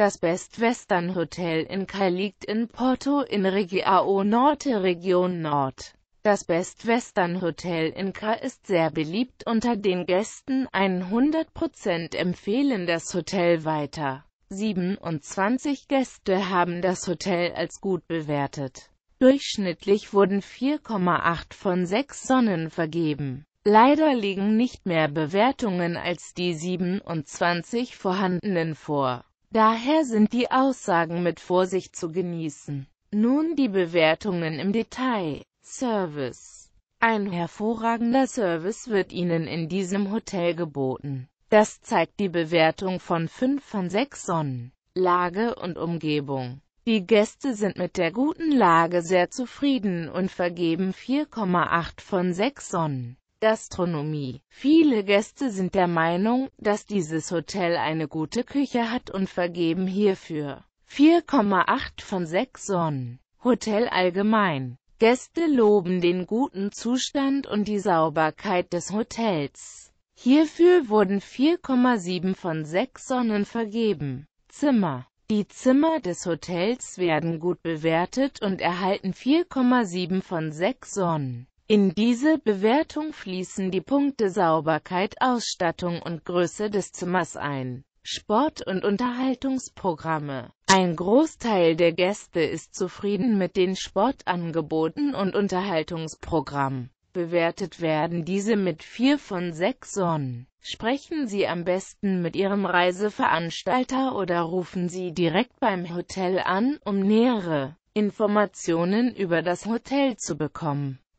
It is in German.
Das Best Western Hotel in Kai liegt in Porto in Regiao Norte Region Nord. Das Best Western Hotel in Kai ist sehr beliebt unter den Gästen, 100% empfehlen das Hotel weiter. 27 Gäste haben das Hotel als gut bewertet. Durchschnittlich wurden 4,8 von 6 Sonnen vergeben. Leider liegen nicht mehr Bewertungen als die 27 vorhandenen vor. Daher sind die Aussagen mit Vorsicht zu genießen. Nun die Bewertungen im Detail. Service. Ein hervorragender Service wird Ihnen in diesem Hotel geboten. Das zeigt die Bewertung von 5 von 6 Sonnen. Lage und Umgebung. Die Gäste sind mit der guten Lage sehr zufrieden und vergeben 4,8 von 6 Sonnen. Gastronomie. Viele Gäste sind der Meinung, dass dieses Hotel eine gute Küche hat und vergeben hierfür 4,8 von 6 Sonnen. Hotel allgemein. Gäste loben den guten Zustand und die Sauberkeit des Hotels. Hierfür wurden 4,7 von 6 Sonnen vergeben. Zimmer. Die Zimmer des Hotels werden gut bewertet und erhalten 4,7 von 6 Sonnen. In diese Bewertung fließen die Punkte Sauberkeit, Ausstattung und Größe des Zimmers ein. Sport- und Unterhaltungsprogramme. Ein Großteil der Gäste ist zufrieden mit den Sportangeboten und Unterhaltungsprogramm. Bewertet werden diese mit 4 von 6 Sonnen. Sprechen Sie am besten mit Ihrem Reiseveranstalter oder rufen Sie direkt beim Hotel an, um nähere Informationen über das Hotel zu bekommen.